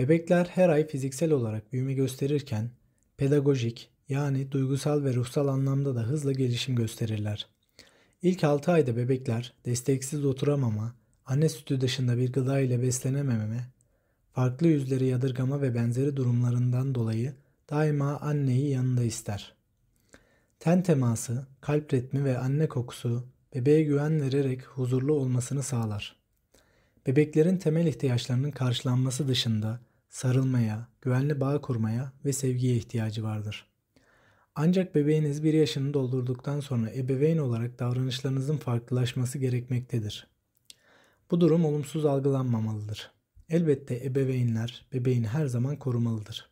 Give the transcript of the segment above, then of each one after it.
Bebekler her ay fiziksel olarak büyüme gösterirken pedagojik yani duygusal ve ruhsal anlamda da hızla gelişim gösterirler. İlk 6 ayda bebekler desteksiz oturamama, anne sütü dışında bir gıda ile beslenememe, farklı yüzleri yadırgama ve benzeri durumlarından dolayı daima anneyi yanında ister. Ten teması, kalp ritmi ve anne kokusu bebeğe güven vererek huzurlu olmasını sağlar. Bebeklerin temel ihtiyaçlarının karşılanması dışında sarılmaya, güvenli bağ kurmaya ve sevgiye ihtiyacı vardır. Ancak bebeğiniz bir yaşını doldurduktan sonra ebeveyn olarak davranışlarınızın farklılaşması gerekmektedir. Bu durum olumsuz algılanmamalıdır. Elbette ebeveynler bebeğini her zaman korumalıdır.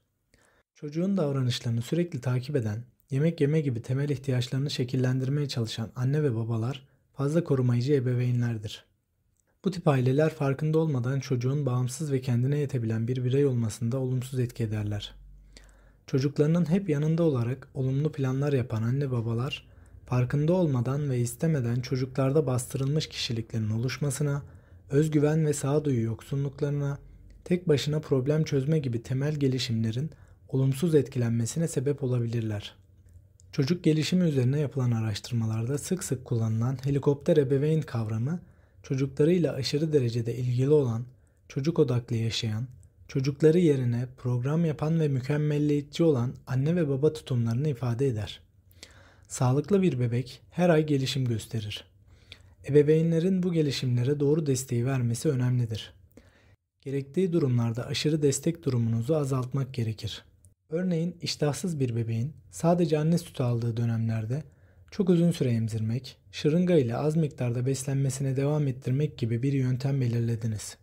Çocuğun davranışlarını sürekli takip eden, yemek yeme gibi temel ihtiyaçlarını şekillendirmeye çalışan anne ve babalar fazla korumayıcı ebeveynlerdir. Bu tip aileler farkında olmadan çocuğun bağımsız ve kendine yetebilen bir birey olmasında olumsuz etki ederler. Çocuklarının hep yanında olarak olumlu planlar yapan anne babalar, farkında olmadan ve istemeden çocuklarda bastırılmış kişiliklerin oluşmasına, özgüven ve sağduyu yoksunluklarına, tek başına problem çözme gibi temel gelişimlerin olumsuz etkilenmesine sebep olabilirler. Çocuk gelişimi üzerine yapılan araştırmalarda sık sık kullanılan helikopter ebeveyn kavramı çocuklarıyla aşırı derecede ilgili olan, çocuk odaklı yaşayan, çocukları yerine program yapan ve mükemmelliyetçi olan anne ve baba tutumlarını ifade eder. Sağlıklı bir bebek her ay gelişim gösterir. Ebeveynlerin bu gelişimlere doğru desteği vermesi önemlidir. Gerektiği durumlarda aşırı destek durumunuzu azaltmak gerekir. Örneğin iştahsız bir bebeğin sadece anne sütü aldığı dönemlerde çok uzun süre emzirmek, şırınga ile az miktarda beslenmesine devam ettirmek gibi bir yöntem belirlediniz.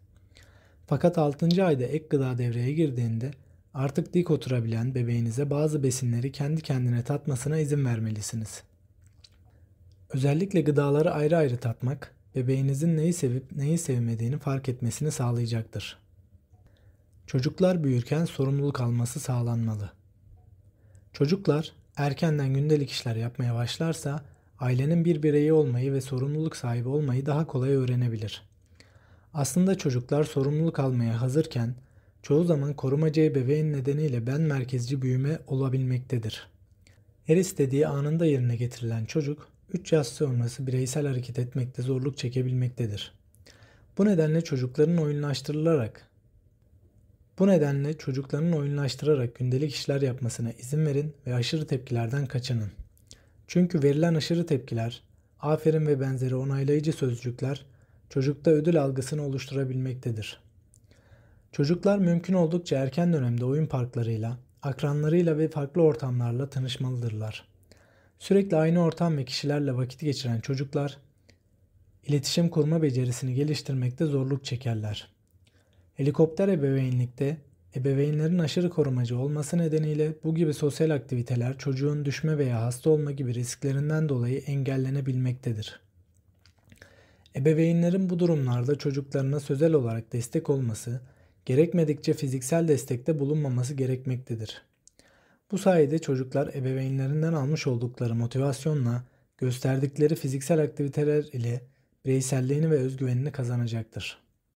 Fakat 6. ayda ek gıda devreye girdiğinde artık dik oturabilen bebeğinize bazı besinleri kendi kendine tatmasına izin vermelisiniz. Özellikle gıdaları ayrı ayrı tatmak, bebeğinizin neyi sevip neyi sevmediğini fark etmesini sağlayacaktır. Çocuklar büyürken sorumluluk alması sağlanmalı. Çocuklar erkenden gündelik işler yapmaya başlarsa ailenin bir bireyi olmayı ve sorumluluk sahibi olmayı daha kolay öğrenebilir. Aslında çocuklar sorumluluk almaya hazırken çoğu zaman korumacı ebeveyn nedeniyle ben merkezci büyüme olabilmektedir. Her istediği anında yerine getirilen çocuk 3 yaş sonrası bireysel hareket etmekte zorluk çekebilmektedir. Bu nedenle çocukların oyunlaştırılarak bu nedenle çocukların oyunlaştırarak gündelik işler yapmasına izin verin ve aşırı tepkilerden kaçının. Çünkü verilen aşırı tepkiler, aferin ve benzeri onaylayıcı sözcükler çocukta ödül algısını oluşturabilmektedir. Çocuklar mümkün oldukça erken dönemde oyun parklarıyla, akranlarıyla ve farklı ortamlarla tanışmalıdırlar. Sürekli aynı ortam ve kişilerle vakit geçiren çocuklar, iletişim kurma becerisini geliştirmekte zorluk çekerler. Helikopter ebeveynlikte ebeveynlerin aşırı korumacı olması nedeniyle bu gibi sosyal aktiviteler çocuğun düşme veya hasta olma gibi risklerinden dolayı engellenebilmektedir. Ebeveynlerin bu durumlarda çocuklarına sözel olarak destek olması, gerekmedikçe fiziksel destekte bulunmaması gerekmektedir. Bu sayede çocuklar ebeveynlerinden almış oldukları motivasyonla gösterdikleri fiziksel aktiviteler ile bireyselliğini ve özgüvenini kazanacaktır.